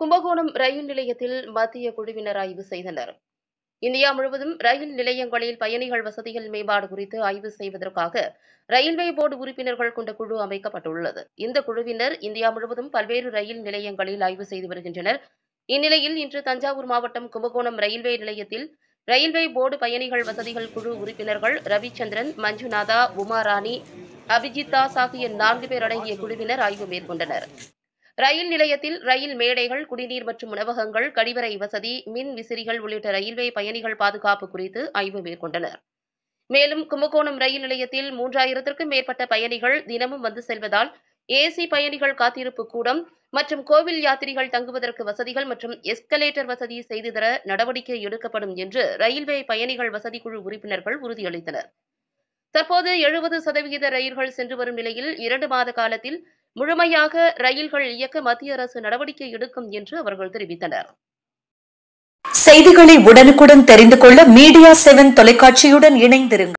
கும்பகோணம் ரயில் நிலையத்தில் மத்திய குழுவினர் ஆய்வு செய்தனர் இந்தியா முழுவதும் ரயில் நிலையங்களில் பயணிகள் வசதிகள் மேம்பாடு குறித்து ஆய்வு செய்வதற்காக ரயில்வே போர்டு உறுப்பினர்கள் கொண்ட குழு அமைக்கப்பட்டுள்ளது இந்த குழுவினர் இந்தியா முழுவதும் பல்வேறு ரயில் நிலையங்களில் ஆய்வு செய்து வருகின்றனர் இந்நிலையில் இன்று தஞ்சாவூர் மாவட்டம் கும்பகோணம் ரயில்வே நிலையத்தில் ரயில்வே போர்டு பயணிகள் வசதிகள் குழு உறுப்பினர்கள் ரவிச்சந்திரன் மஞ்சுநாதா உமாராணி தாஸ் ஆகிய நான்கு பேர் அடங்கிய குழுவினர் ஆய்வு மேற்கொண்டனர் ரயில் நிலையத்தில் ரயில் மேடைகள் குடிநீர் மற்றும் உணவகங்கள் கழிவறை வசதி மின் விசிறிகள் உள்ளிட்ட ரயில்வே பயணிகள் பாதுகாப்பு குறித்து ஆய்வு மேற்கொண்டனர் மேலும் கும்பகோணம் ரயில் நிலையத்தில் மூன்றாயிரத்திற்கும் மேற்பட்ட பயணிகள் தினமும் வந்து செல்வதால் ஏசி பயணிகள் காத்திருப்பு கூடம் மற்றும் கோவில் யாத்திரிகள் தங்குவதற்கு வசதிகள் மற்றும் எஸ்கலேட்டர் வசதி செய்து தர நடவடிக்கை எடுக்கப்படும் என்று ரயில்வே பயணிகள் வசதி குழு உறுப்பினர்கள் உறுதியளித்தனர் தற்போது எழுபது சதவிகித ரயில்கள் சென்று வரும் நிலையில் இரண்டு மாத காலத்தில் முழுமையாக ரயில்கள் இயக்க மத்திய அரசு நடவடிக்கை எடுக்கும் என்று அவர்கள் தெரிவித்தனர் செய்திகளை உடனுக்குடன் தெரிந்து கொள்ள மீடியா செவன் தொலைக்காட்சியுடன் இணைந்திருங்கள்